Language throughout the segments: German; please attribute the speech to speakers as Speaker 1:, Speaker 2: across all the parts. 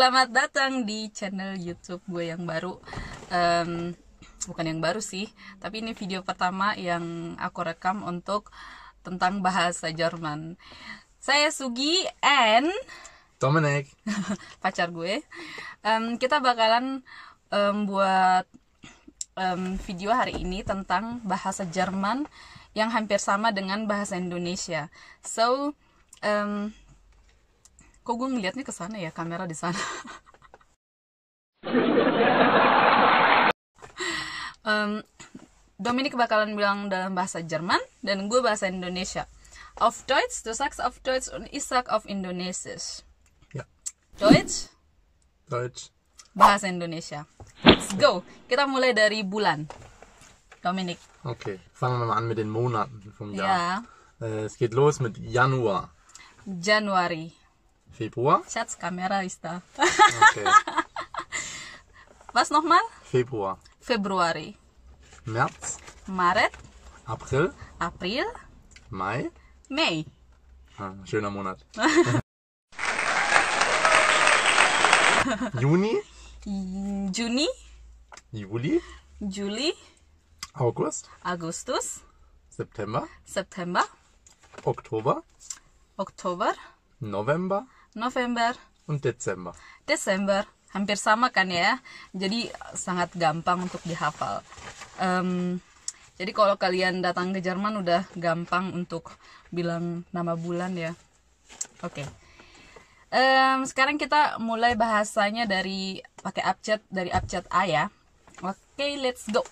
Speaker 1: Selamat datang di channel YouTube gue yang baru. Um, bukan yang baru sih, tapi ini video pertama yang aku rekam untuk tentang bahasa Jerman. Saya Sugi and Dominic, pacar gue. Um, kita bakalan um, buat um, video hari ini tentang bahasa Jerman yang hampir sama dengan bahasa Indonesia. So um, kok gue ngeliatnya ke sana ya kamera di sana um, Dominic bakalan bilang dalam bahasa Jerman dan gue bahasa Indonesia. Of Deutsch, du sagst auf Deutsch und ich sag auf Indonesisch. Ya. Deutsch. Deutsch. Bahasa Indonesia. Let's go. Kita mulai dari bulan. Dominik.
Speaker 2: Okay, fangen wir mal an mit den Monaten vom Jahr. Ja. Äh, es geht los mit Januar.
Speaker 1: Januari. Februar? Schatz, Kamera ist da.
Speaker 2: Okay. Was nochmal? Februar.
Speaker 1: Februari. März. Maret. April. April. Mai. Mai.
Speaker 2: Ah, schöner Monat.
Speaker 1: Juni. Juni. Juli. Juli. August. Augustus. September. September. Oktober. Oktober.
Speaker 2: November.
Speaker 1: November
Speaker 2: und hmm, Dezember.
Speaker 1: Desember hampir sama kan ya. Jadi sangat gampang untuk dihafal. Um, jadi kalau kalian datang ke Jerman udah gampang untuk bilang nama bulan ya. Oke. Okay. Um, sekarang kita mulai bahasanya dari pakai abjad dari abjad A ya. Oke, okay, let's go.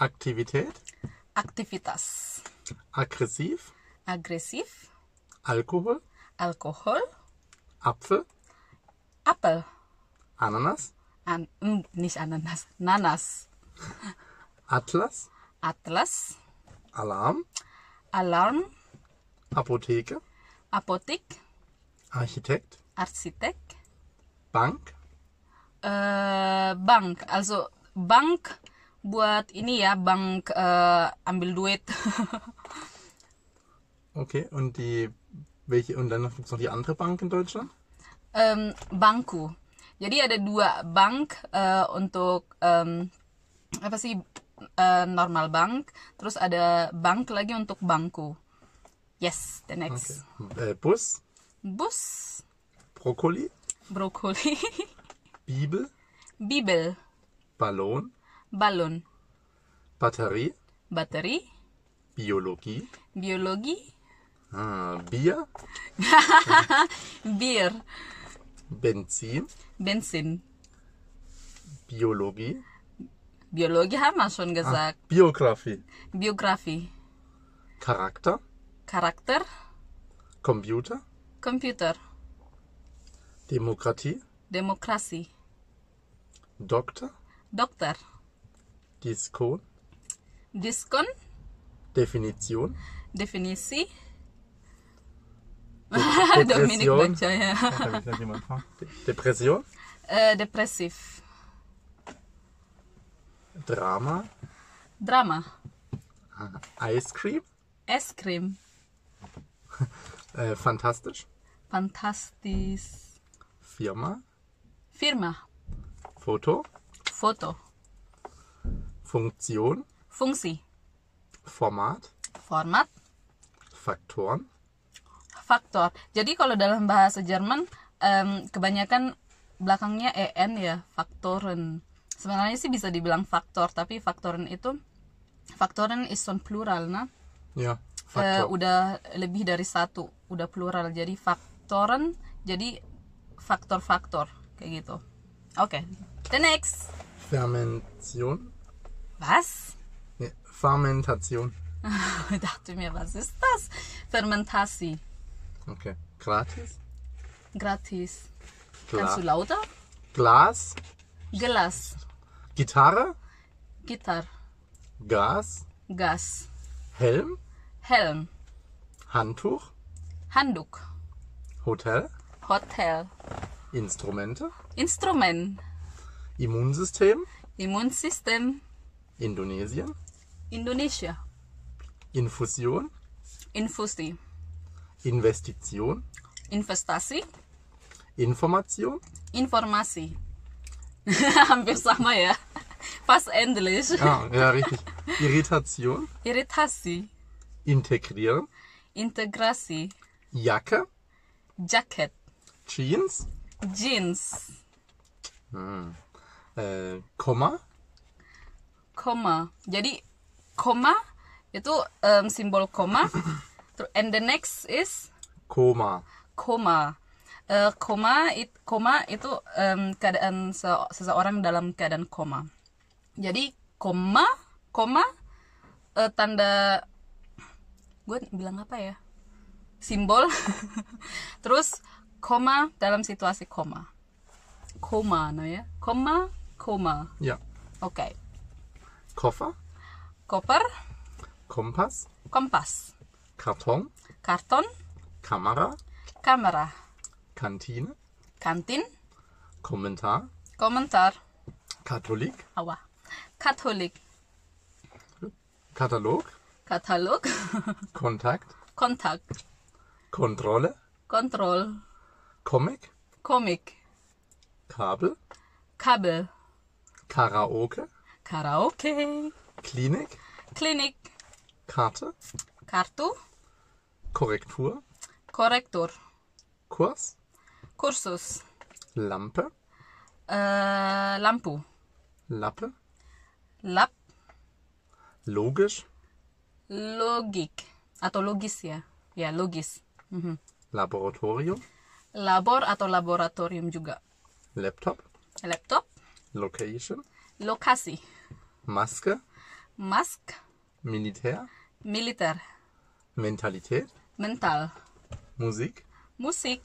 Speaker 2: Aktivität.
Speaker 1: Aktivitas.
Speaker 2: Agresif.
Speaker 1: Aggressiv. Alkohol. Alkohol. Apfel. Apfel. Ananas. An, hm, nicht Ananas, Nanas.
Speaker 2: Atlas.
Speaker 1: Atlas. Alarm. Alarm.
Speaker 2: Apotheke. Apothek. Architekt.
Speaker 1: Architekt. Bank. Uh, bank, also bank buat ini ya bank uh, ambil duit.
Speaker 2: okay, und die Welche, und dann gibt es noch die andere Bank in Deutschland?
Speaker 1: Ähm, Banku. Jadi ada dua bank uh, untuk um, apa sih uh, normal bank, terus ada bank lagi untuk Banku. Yes, the next.
Speaker 2: Okay. Äh, Bus. Bus. Brokkoli.
Speaker 1: Brokkoli.
Speaker 2: Bibel. Bibel. Ballon. Ballon. Batterie. Batterie. Biologie.
Speaker 1: Biologie.
Speaker 2: Ah, Bier?
Speaker 1: Bier.
Speaker 2: Benzin? Benzin. Biologie?
Speaker 1: Biologie haben wir schon ah, gesagt.
Speaker 2: Ah, Biografie.
Speaker 1: Biografie. Charakter? Charakter. Computer? Computer.
Speaker 2: Demokratie?
Speaker 1: Demokratie. Doktor? Doktor. Diskon? Diskon.
Speaker 2: Definition?
Speaker 1: Definition. De Dominik Böttcher, ja. Depression? Äh, depressiv. Drama? Drama.
Speaker 2: Ah, Ice Cream?
Speaker 1: Eiscreme.
Speaker 2: äh, fantastisch?
Speaker 1: Fantastisch. Firma? Firma. Foto? Foto.
Speaker 2: Funktion? Funksi. Format? Format. Faktoren?
Speaker 1: faktor jadi kalau dalam bahasa Jerman um, kebanyakan belakangnya en ya faktoren sebenarnya sih bisa dibilang faktor tapi faktoren itu faktoren is on plural nah ya eh, faktor. Uh, udah lebih dari satu udah plural jadi faktoren jadi faktor-faktor kayak gitu oke okay. the next
Speaker 2: Fermentation was Fermentation
Speaker 1: dachte mir was ist das Fermentasi
Speaker 2: Okay. Gratis?
Speaker 1: Gratis. Gla Kannst du lauter?
Speaker 2: Glas?
Speaker 1: Glas. Gitarre? Gitarre. Gas? Gas. Helm? Helm.
Speaker 2: Handtuch? Handtuch. Hotel? Hotel. Instrumente?
Speaker 1: Instrument.
Speaker 2: Immunsystem?
Speaker 1: Immunsystem.
Speaker 2: Indonesien?
Speaker 1: Indonesia.
Speaker 2: Infusion?
Speaker 1: Infusi.
Speaker 2: Investition,
Speaker 1: investasi,
Speaker 2: Information,
Speaker 1: informasi. Hampir sama ja. Fast ähnlich. Ah, ja, richtig.
Speaker 2: Irritation,
Speaker 1: Irritasi.
Speaker 2: integrieren,
Speaker 1: Integrasi, Jacke, Jacket,
Speaker 2: Jeans,
Speaker 1: Jeans,
Speaker 2: hm, äh, Komma,
Speaker 1: Komma. Jadi koma itu em, ähm, simbol Komma. and the next is koma koma uh, koma it koma itu um, keadaan se seseorang dalam keadaan koma jadi koma koma uh, tanda gue bilang apa ya simbol terus koma dalam situasi koma koma no ya koma koma ya yeah. oke okay. koffer koper kompas kompas Karton. Karton. Kamera. Kamera. Kantine. Kantin.
Speaker 2: Kommentar. Kommentar. Katholik.
Speaker 1: Aua. Katholik. Katalog. Katalog.
Speaker 2: Kontakt.
Speaker 1: Kontakt.
Speaker 2: Kontrolle. Kontroll. Comic. Comic. Kabel. Kabel. Karaoke.
Speaker 1: Karaoke. Klinik. Klinik. Karte. Kartu.
Speaker 2: Korrektur. Korrektor. Kurs.
Speaker 1: Kursus. Lampe. Äh, Lampu. Lappe. Lapp.
Speaker 2: Logisch.
Speaker 1: Logik. Atau logis ya. Ya, logis. Mhm.
Speaker 2: Laboratorium.
Speaker 1: Labor atau laboratorium juga. Laptop. Laptop.
Speaker 2: Location. Lokasi. Maske. Mask. Militär. Militär. Mentalität. Mental. Musik. Musik.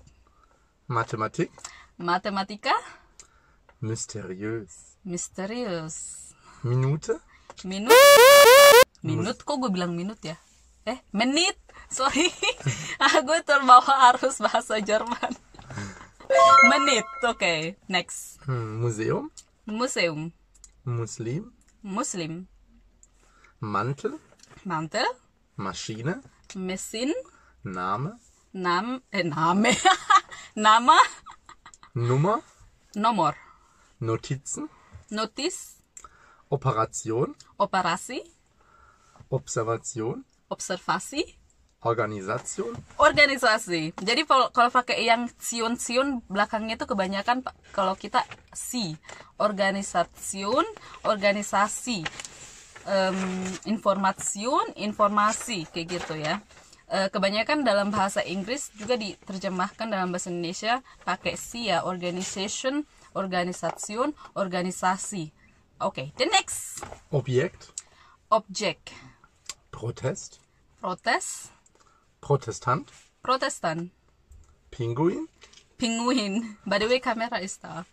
Speaker 2: Mathematik.
Speaker 1: Mathematika.
Speaker 2: misterius,
Speaker 1: misterius, Minute. minute minute kok gue bilang minute ya? Eh, menit. Sorry. ah, gue terbawa arus bahasa Jerman. menit. Oke, okay. next.
Speaker 2: Hmm, museum.
Speaker 1: Museum.
Speaker 2: Muslim.
Speaker 1: Muslim. Mantel. Mantel.
Speaker 2: Maschine. Messin. Name?
Speaker 1: Nam, äh, Name. Name. Nummer? Nummer.
Speaker 2: Notizen?
Speaker 1: Notiz.
Speaker 2: Operation?
Speaker 1: Operasi.
Speaker 2: Observation?
Speaker 1: Observasi.
Speaker 2: Organisation?
Speaker 1: Organisasi. Jadi kalau pakai yang siun-siun belakangnya itu kebanyakan kalau kita si organisasiun, organisasi, um, informasiun, informasi kayak gitu ya. Eh, kebanyakan dalam bahasa Inggris juga diterjemahkan dalam bahasa Indonesia pakai si ya organization, organisation, organisasi. Oke, okay, the next. Objek. Objek.
Speaker 2: Protest.
Speaker 1: Protest.
Speaker 2: Protestant.
Speaker 1: Protestant. Penguin. Penguin. By the way, kamera is off.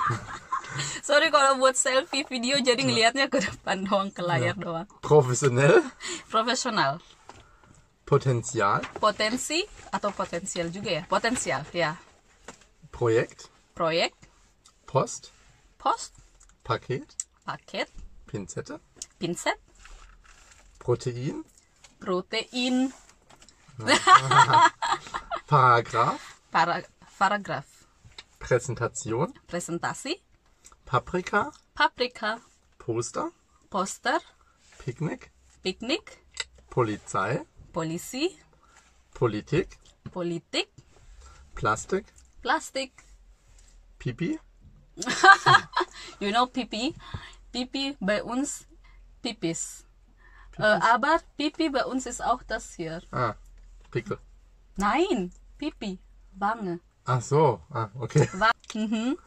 Speaker 1: Sorry kalau buat selfie video jadi ngelihatnya ke depan doang ke layar ya. doang.
Speaker 2: Profesional.
Speaker 1: Profesional.
Speaker 2: Potenzial.
Speaker 1: Potenzi, atau potensial juga ya? Potensial, ya.
Speaker 2: Projekt. Projekt. Post. Post. Paket. Paket. Pinzette. Pinzette. Protein.
Speaker 1: Protein.
Speaker 2: Paragraph.
Speaker 1: Para Paragraph.
Speaker 2: Präsentation.
Speaker 1: Präsentasi.
Speaker 2: Paprika.
Speaker 1: Paprika. Poster. Poster. Picknick. Picknick.
Speaker 2: Polizei. Policy. Politik. Politik. Plastik. Plastik. Pipi.
Speaker 1: you know Pipi. Pipi bei uns Pipis. Äh, Pipis. Äh, aber Pipi bei uns ist auch das hier.
Speaker 2: Ah, Pickel.
Speaker 1: Nein, Pipi, Wange.
Speaker 2: Ach so, ah, okay.
Speaker 1: Wa mhm.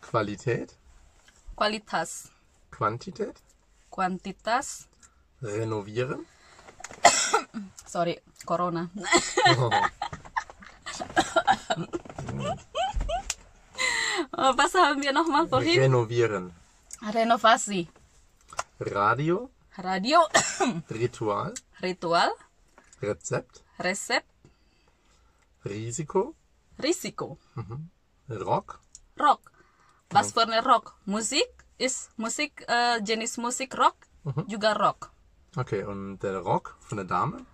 Speaker 2: Qualität.
Speaker 1: Qualitas.
Speaker 2: Quantität.
Speaker 1: Quantitas.
Speaker 2: Renovieren
Speaker 1: sorry corona oh, was haben wir nochmal vorhin
Speaker 2: renovieren
Speaker 1: renovasi
Speaker 2: radio
Speaker 1: radio ritual ritual
Speaker 2: rezept rezept risiko risiko mhm. rock
Speaker 1: rock was für eine rock musik ist musik äh, jenis musik rock mhm. juga rock
Speaker 2: okay und der rock von der dame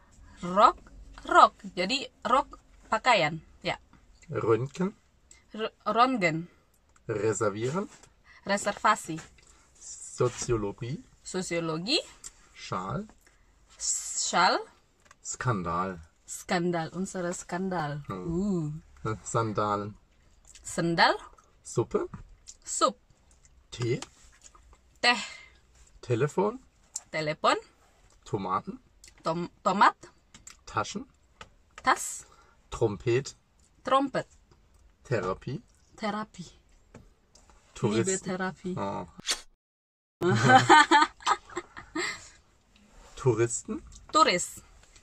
Speaker 1: Rock, rock. Jadi rock pakaian, ya.
Speaker 2: Röntgen.
Speaker 1: R Röntgen.
Speaker 2: Reservieren.
Speaker 1: Reservasi.
Speaker 2: Soziologie.
Speaker 1: Soziologie. Schal. Schal.
Speaker 2: Skandal.
Speaker 1: Skandal, unser Skandal. Hm. Uh.
Speaker 2: Äh, Sandalen. Sandal. Suppe. Supp. Tee. Tee. Telefon. Telefon. Tomaten.
Speaker 1: Tom Tomat. Taschen. Tas.
Speaker 2: Trompet. Trompet. Therapie.
Speaker 1: Therapie. Touristen. Liebe Therapie. Oh.
Speaker 2: Touristen. Tourist.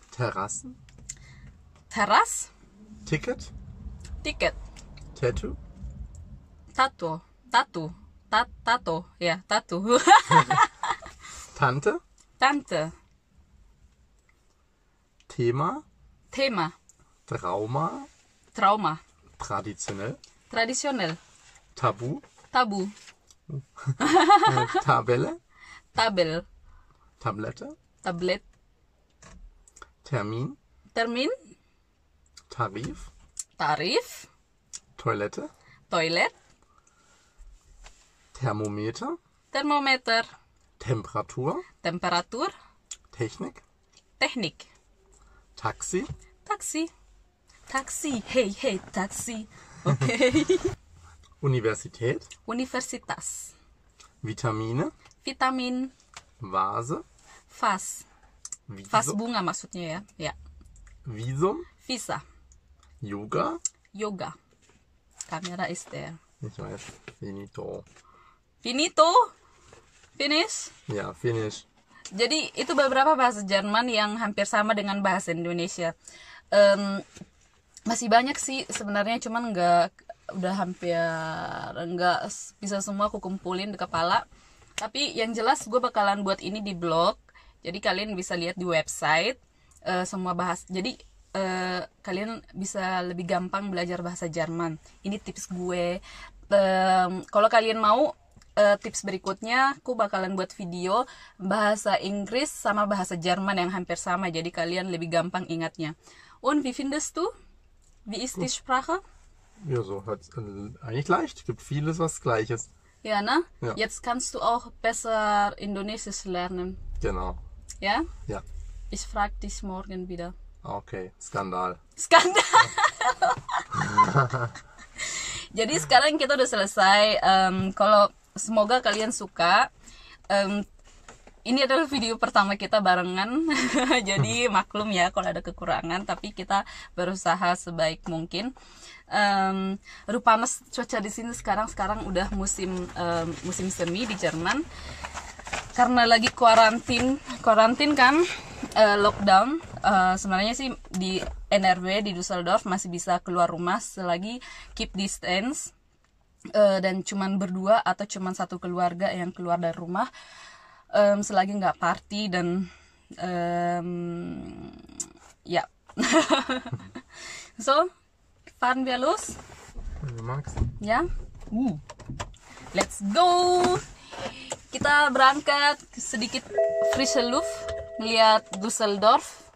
Speaker 2: Terrassen.
Speaker 1: Terrass. Ticket. Ticket. Tattoo. Tattoo. Tattoo. Tattoo. Ja, Tattoo.
Speaker 2: Tante. Tante. Thema. Thema. Trauma. Trauma. Traditionell.
Speaker 1: Traditionell. Tabu. Tabu. Tabelle. Tabel. Tablette. Tablett. Termin. Termin. Tarif. Tarif. Toilette. Toilette.
Speaker 2: Thermometer.
Speaker 1: Thermometer.
Speaker 2: Temperatur.
Speaker 1: Temperatur. Technik. Technik. Taxi? Taxi. Taxi. Hey, hey, Taxi. Okay.
Speaker 2: Universität?
Speaker 1: Universitas.
Speaker 2: Vitamine?
Speaker 1: Vitamin.
Speaker 2: Vase?
Speaker 1: Fass. Fassbunga, Fass bunga maksudnya ja. Ya. Visum? Visa. Yoga? Yoga. Kamera ist der.
Speaker 2: Ich weiß. Finito.
Speaker 1: Finito? Finish?
Speaker 2: Ja, finish.
Speaker 1: Jadi itu beberapa bahasa Jerman yang hampir sama dengan bahasa Indonesia. Um, masih banyak sih sebenarnya cuman nggak udah hampir nggak bisa semua aku kumpulin di kepala. Tapi yang jelas gue bakalan buat ini di blog. Jadi kalian bisa lihat di website uh, semua bahas. Jadi uh, kalian bisa lebih gampang belajar bahasa Jerman. Ini tips gue. Um, kalau kalian mau uh, tips berikutnya aku bakalan buat video bahasa Inggris sama bahasa Jerman yang hampir sama jadi kalian lebih gampang ingatnya. Und wie findest du? Wie ist die Sprache?
Speaker 2: Ja, so hat äh, eigentlich leicht. Gibt vieles, was gleiches.
Speaker 1: Ja, ne? Ja. Jetzt kannst du auch besser Indonesisch lernen. Genau. Ja? Ja. Ich frage dich morgen wieder.
Speaker 2: Okay, Skandal. Skandal.
Speaker 1: Jadi sekarang kita udah selesai. Um, kalau semoga kalian suka um, ini adalah video pertama kita barengan jadi maklum ya kalau ada kekurangan tapi kita berusaha sebaik mungkin um, rupa mas cuaca di sini sekarang sekarang udah musim um, musim semi di Jerman karena lagi kuarantin kuarantin kan uh, lockdown uh, sebenarnya sih di NRW di Düsseldorf masih bisa keluar rumah selagi keep distance Eh, dan cuman berdua atau cuman satu keluarga yang keluar dari rumah um, selagi nggak party dan um, ya yeah. so fahren wir los ya yeah? uh. let's go kita berangkat sedikit frische Luft melihat Düsseldorf